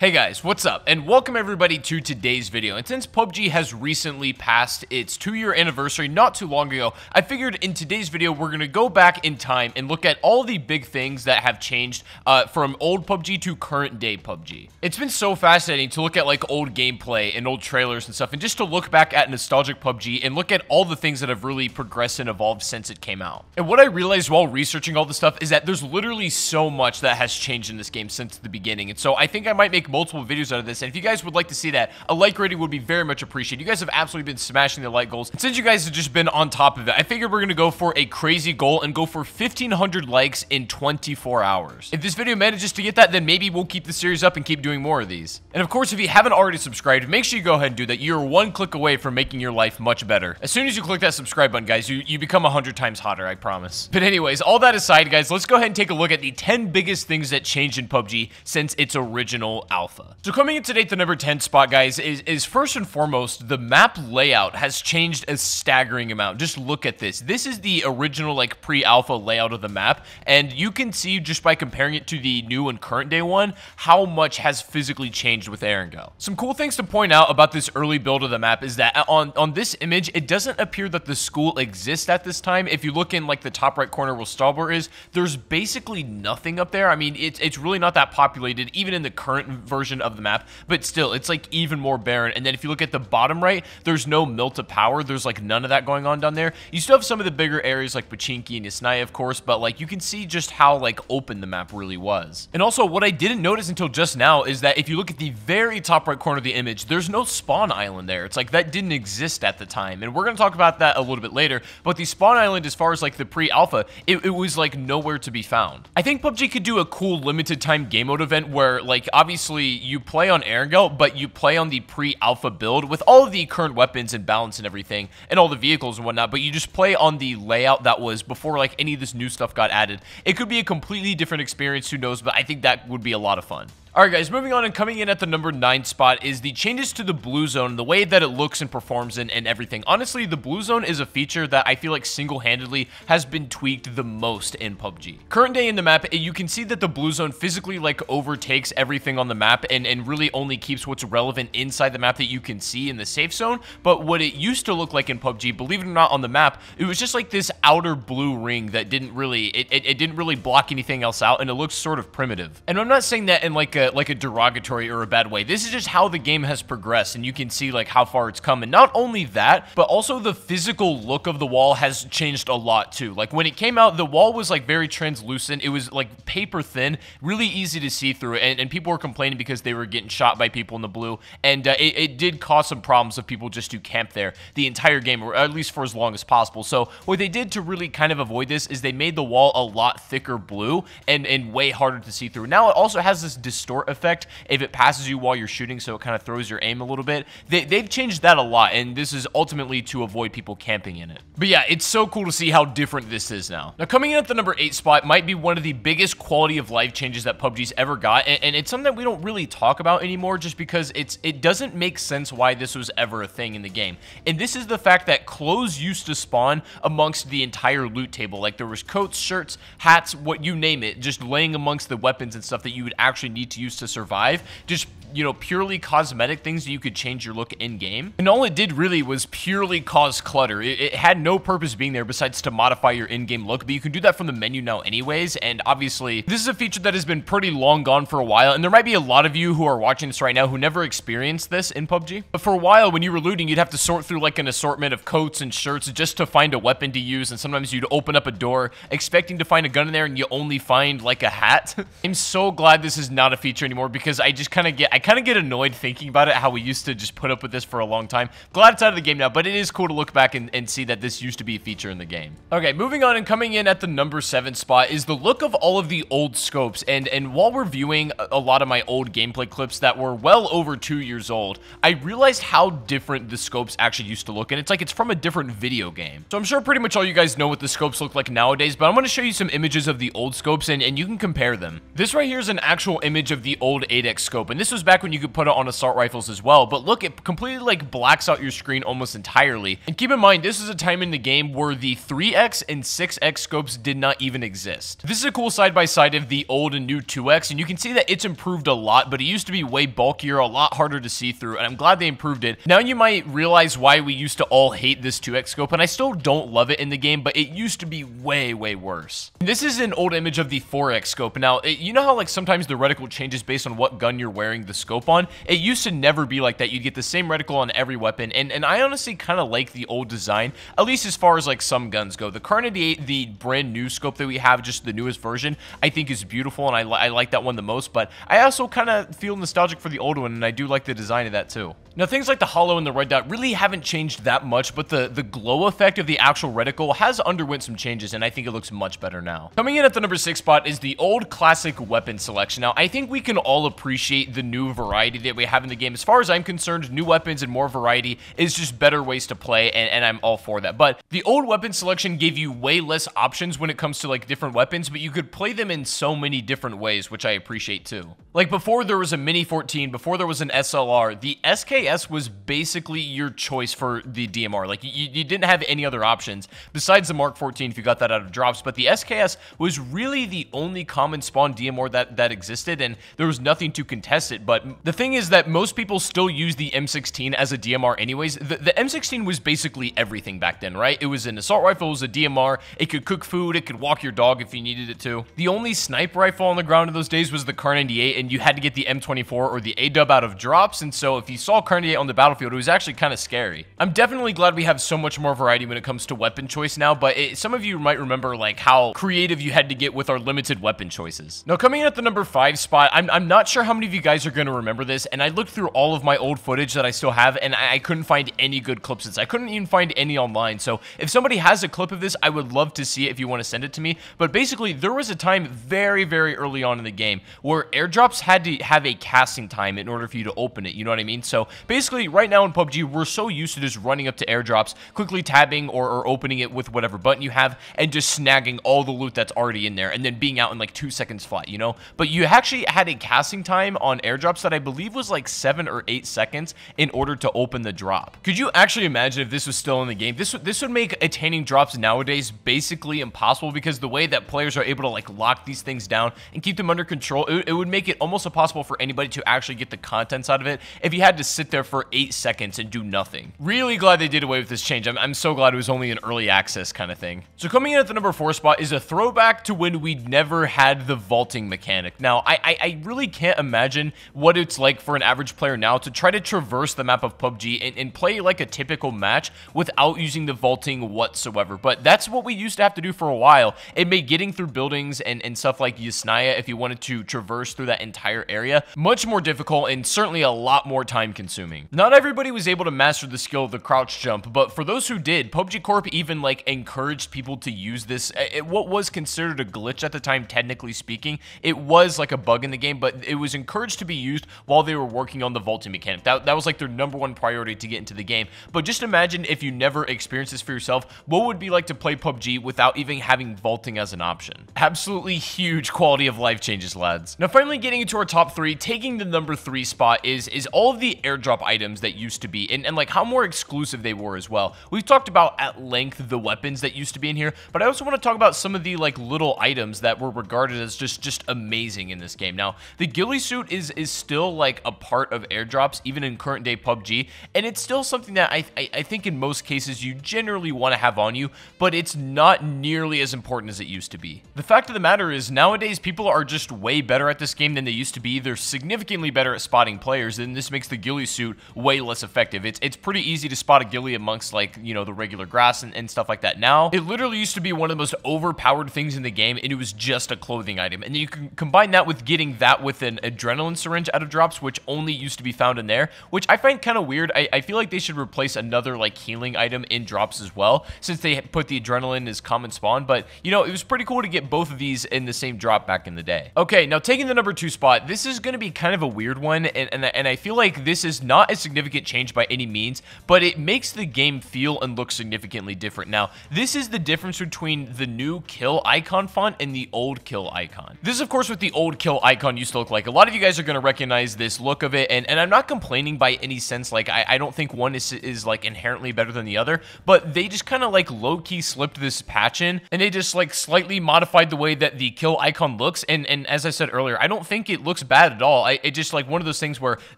Hey guys, what's up? And welcome everybody to today's video. And since PUBG has recently passed its two-year anniversary not too long ago, I figured in today's video we're going to go back in time and look at all the big things that have changed uh, from old PUBG to current day PUBG. It's been so fascinating to look at like old gameplay and old trailers and stuff and just to look back at nostalgic PUBG and look at all the things that have really progressed and evolved since it came out. And what I realized while researching all this stuff is that there's literally so much that has changed in this game since the beginning. And so I think I might make multiple videos out of this. And if you guys would like to see that, a like rating would be very much appreciated. You guys have absolutely been smashing the like goals. And since you guys have just been on top of it, I figured we're going to go for a crazy goal and go for 1,500 likes in 24 hours. If this video manages to get that, then maybe we'll keep the series up and keep doing more of these. And of course, if you haven't already subscribed, make sure you go ahead and do that. You're one click away from making your life much better. As soon as you click that subscribe button, guys, you, you become 100 times hotter, I promise. But anyways, all that aside, guys, let's go ahead and take a look at the 10 biggest things that changed in PUBG since its original output alpha. So coming in today at the number 10 spot, guys, is, is first and foremost, the map layout has changed a staggering amount. Just look at this. This is the original, like, pre-alpha layout of the map, and you can see just by comparing it to the new and current day one, how much has physically changed with Erangel. Some cool things to point out about this early build of the map is that uh, on, on this image, it doesn't appear that the school exists at this time. If you look in, like, the top right corner where Stalber is, there's basically nothing up there. I mean, it's, it's really not that populated, even in the current version of the map, but still, it's like even more barren. And then if you look at the bottom right, there's no mill to power. There's like none of that going on down there. You still have some of the bigger areas like Pachinki and Isnaya, of course, but like you can see just how like open the map really was. And also what I didn't notice until just now is that if you look at the very top right corner of the image, there's no spawn island there. It's like that didn't exist at the time. And we're going to talk about that a little bit later, but the spawn island as far as like the pre-alpha, it, it was like nowhere to be found. I think PUBG could do a cool limited time game mode event where like obviously you play on Erangel, but you play on the pre-alpha build with all of the current weapons and balance and everything, and all the vehicles and whatnot, but you just play on the layout that was before like any of this new stuff got added. It could be a completely different experience, who knows, but I think that would be a lot of fun. Alright guys, moving on and coming in at the number 9 spot is the changes to the blue zone, the way that it looks and performs and everything. Honestly, the blue zone is a feature that I feel like single-handedly has been tweaked the most in PUBG. Current day in the map, you can see that the blue zone physically like overtakes everything on the map and, and really only keeps what's relevant inside the map that you can see in the safe zone, but what it used to look like in PUBG, believe it or not, on the map, it was just like this outer blue ring that didn't really, it, it, it didn't really block anything else out and it looks sort of primitive. And I'm not saying that in like a a like a derogatory or a bad way. This is just how the game has progressed, and you can see like how far it's come. And not only that, but also the physical look of the wall has changed a lot too. Like when it came out, the wall was like very translucent. It was like paper thin, really easy to see through. And, and people were complaining because they were getting shot by people in the blue, and uh, it, it did cause some problems of people just to camp there the entire game, or at least for as long as possible. So what they did to really kind of avoid this is they made the wall a lot thicker blue and and way harder to see through. Now it also has this distortion distort effect if it passes you while you're shooting, so it kind of throws your aim a little bit. They, they've changed that a lot, and this is ultimately to avoid people camping in it. But yeah, it's so cool to see how different this is now. Now, coming in at the number 8 spot might be one of the biggest quality of life changes that PUBG's ever got, and, and it's something that we don't really talk about anymore just because it's it doesn't make sense why this was ever a thing in the game. And this is the fact that clothes used to spawn amongst the entire loot table. Like, there was coats, shirts, hats, what you name it, just laying amongst the weapons and stuff that you would actually need to used to survive. Just you know, purely cosmetic things that you could change your look in game. And all it did really was purely cause clutter. It, it had no purpose being there besides to modify your in-game look, but you can do that from the menu now anyways. And obviously this is a feature that has been pretty long gone for a while. And there might be a lot of you who are watching this right now who never experienced this in PUBG. But for a while, when you were looting, you'd have to sort through like an assortment of coats and shirts just to find a weapon to use. And sometimes you'd open up a door expecting to find a gun in there and you only find like a hat. I'm so glad this is not a feature anymore because I just kind of get, I I kind of get annoyed thinking about it, how we used to just put up with this for a long time. Glad it's out of the game now, but it is cool to look back and, and see that this used to be a feature in the game. Okay, moving on and coming in at the number seven spot is the look of all of the old scopes. And, and while we're viewing a lot of my old gameplay clips that were well over two years old, I realized how different the scopes actually used to look. And it's like it's from a different video game. So I'm sure pretty much all you guys know what the scopes look like nowadays, but I'm going to show you some images of the old scopes and, and you can compare them. This right here is an actual image of the old 8X scope. And this was back when you could put it on assault rifles as well, but look, it completely like blacks out your screen almost entirely. And keep in mind, this is a time in the game where the 3X and 6X scopes did not even exist. This is a cool side-by-side -side of the old and new 2X, and you can see that it's improved a lot, but it used to be way bulkier, a lot harder to see through, and I'm glad they improved it. Now you might realize why we used to all hate this 2X scope, and I still don't love it in the game, but it used to be way, way worse. This is an old image of the 4X scope. Now, it, you know how like sometimes the reticle changes based on what gun you're wearing, the scope on. It used to never be like that. You'd get the same reticle on every weapon, and, and I honestly kind of like the old design, at least as far as like some guns go. The Carnage the, the brand new scope that we have, just the newest version, I think is beautiful, and I, li I like that one the most, but I also kind of feel nostalgic for the old one, and I do like the design of that too. Now things like the hollow and the red dot really haven't changed that much, but the, the glow effect of the actual reticle has underwent some changes, and I think it looks much better now. Coming in at the number 6 spot is the old classic weapon selection. Now I think we can all appreciate the new variety that we have in the game. As far as I'm concerned, new weapons and more variety is just better ways to play, and, and I'm all for that. But the old weapon selection gave you way less options when it comes to like different weapons, but you could play them in so many different ways, which I appreciate too. Like before there was a Mini 14, before there was an SLR, the SKS was basically your choice for the DMR. Like you, you, didn't have any other options besides the Mark 14 if you got that out of drops, but the SKS was really the only common spawn DMR that, that existed and there was nothing to contest it. But the thing is that most people still use the M16 as a DMR anyways. The, the M16 was basically everything back then, right? It was an assault rifle, it was a DMR, it could cook food, it could walk your dog if you needed it to. The only sniper rifle on the ground in those days was the Kar 98 and you had to get the M24 or the A-dub out of drops, and so if you saw Carnier on the battlefield, it was actually kind of scary. I'm definitely glad we have so much more variety when it comes to weapon choice now, but it, some of you might remember like how creative you had to get with our limited weapon choices. Now coming in at the number 5 spot, I'm, I'm not sure how many of you guys are going to remember this, and I looked through all of my old footage that I still have, and I, I couldn't find any good clips since I couldn't even find any online, so if somebody has a clip of this, I would love to see it if you want to send it to me, but basically there was a time very, very early on in the game where airdrops drops had to have a casting time in order for you to open it, you know what I mean? So basically, right now in PUBG, we're so used to just running up to airdrops, quickly tabbing or, or opening it with whatever button you have, and just snagging all the loot that's already in there, and then being out in like two seconds flat, you know? But you actually had a casting time on airdrops that I believe was like seven or eight seconds in order to open the drop. Could you actually imagine if this was still in the game? This, this would make attaining drops nowadays basically impossible because the way that players are able to like lock these things down and keep them under control, it, it would make it almost impossible for anybody to actually get the contents out of it if you had to sit there for eight seconds and do nothing. Really glad they did away with this change. I'm, I'm so glad it was only an early access kind of thing. So coming in at the number four spot is a throwback to when we never had the vaulting mechanic. Now, I, I, I really can't imagine what it's like for an average player now to try to traverse the map of PUBG and, and play like a typical match without using the vaulting whatsoever. But that's what we used to have to do for a while. It made getting through buildings and, and stuff like Yasnaya, if you wanted to traverse through that entire area, much more difficult and certainly a lot more time consuming. Not everybody was able to master the skill of the crouch jump, but for those who did, PUBG Corp even like encouraged people to use this. It, what was considered a glitch at the time, technically speaking, it was like a bug in the game, but it was encouraged to be used while they were working on the vaulting mechanic. That, that was like their number one priority to get into the game. But just imagine if you never experienced this for yourself, what would be like to play PUBG without even having vaulting as an option? Absolutely huge quality of life changes, lads. Now finally getting getting into our top three, taking the number three spot is is all of the airdrop items that used to be and, and like how more exclusive they were as well. We've talked about at length the weapons that used to be in here, but I also want to talk about some of the like little items that were regarded as just just amazing in this game. Now, the ghillie suit is is still like a part of airdrops, even in current day PUBG, and it's still something that I, I, I think in most cases you generally want to have on you, but it's not nearly as important as it used to be. The fact of the matter is nowadays people are just way better at this game than they they used to be. They're significantly better at spotting players, and this makes the ghillie suit way less effective. It's, it's pretty easy to spot a ghillie amongst, like, you know, the regular grass and, and stuff like that now. It literally used to be one of the most overpowered things in the game, and it was just a clothing item. And you can combine that with getting that with an adrenaline syringe out of drops, which only used to be found in there, which I find kind of weird. I, I feel like they should replace another, like, healing item in drops as well, since they put the adrenaline as common spawn. But, you know, it was pretty cool to get both of these in the same drop back in the day. Okay, now taking the number two spot, spot. This is going to be kind of a weird one, and, and, and I feel like this is not a significant change by any means, but it makes the game feel and look significantly different. Now, this is the difference between the new kill icon font and the old kill icon. This, of course, what the old kill icon used to look like. A lot of you guys are going to recognize this look of it, and, and I'm not complaining by any sense. Like, I, I don't think one is, is, like, inherently better than the other, but they just kind of, like, low-key slipped this patch in, and they just, like, slightly modified the way that the kill icon looks, and, and as I said earlier, I don't think it looks bad at all. I, it just like one of those things where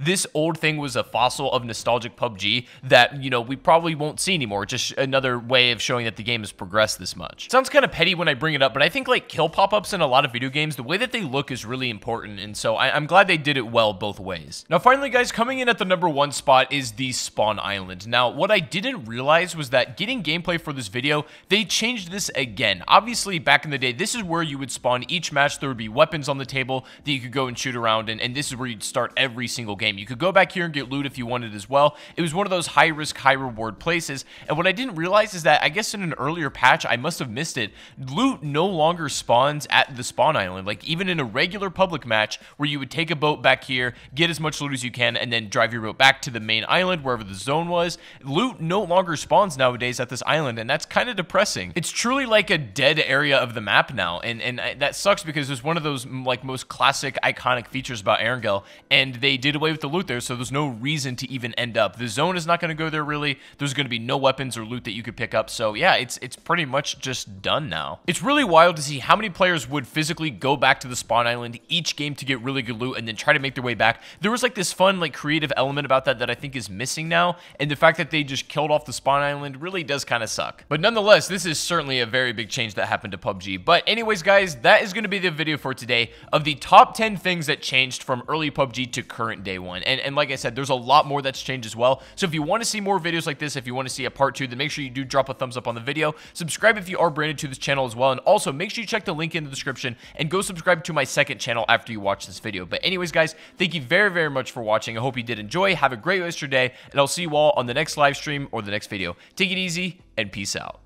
this old thing was a fossil of nostalgic PUBG that, you know, we probably won't see anymore. Just another way of showing that the game has progressed this much. Sounds kind of petty when I bring it up, but I think like kill pop-ups in a lot of video games, the way that they look is really important. And so I, I'm glad they did it well both ways. Now, finally, guys, coming in at the number one spot is the spawn island. Now, what I didn't realize was that getting gameplay for this video, they changed this again. Obviously, back in the day, this is where you would spawn each match. There would be weapons on the table that you could could go and shoot around, and, and this is where you'd start every single game. You could go back here and get loot if you wanted as well. It was one of those high risk, high reward places. And what I didn't realize is that I guess in an earlier patch, I must have missed it. Loot no longer spawns at the spawn island. Like even in a regular public match where you would take a boat back here, get as much loot as you can, and then drive your boat back to the main island, wherever the zone was, loot no longer spawns nowadays at this island. And that's kind of depressing. It's truly like a dead area of the map now. And, and I, uh, that sucks because it's one of those like most classic iconic features about Erangel, and they did away with the loot there, so there's no reason to even end up. The zone is not going to go there really. There's going to be no weapons or loot that you could pick up. So yeah, it's it's pretty much just done now. It's really wild to see how many players would physically go back to the spawn island each game to get really good loot and then try to make their way back. There was like this fun like creative element about that that I think is missing now, and the fact that they just killed off the spawn island really does kind of suck. But nonetheless, this is certainly a very big change that happened to PUBG. But anyways, guys, that is going to be the video for today of the top 10 10 things that changed from early PUBG to current day one. And, and like I said, there's a lot more that's changed as well. So if you want to see more videos like this, if you want to see a part two, then make sure you do drop a thumbs up on the video. Subscribe if you are branded to this channel as well. And also make sure you check the link in the description and go subscribe to my second channel after you watch this video. But anyways, guys, thank you very, very much for watching. I hope you did enjoy. Have a great rest of your day, and I'll see you all on the next live stream or the next video. Take it easy and peace out.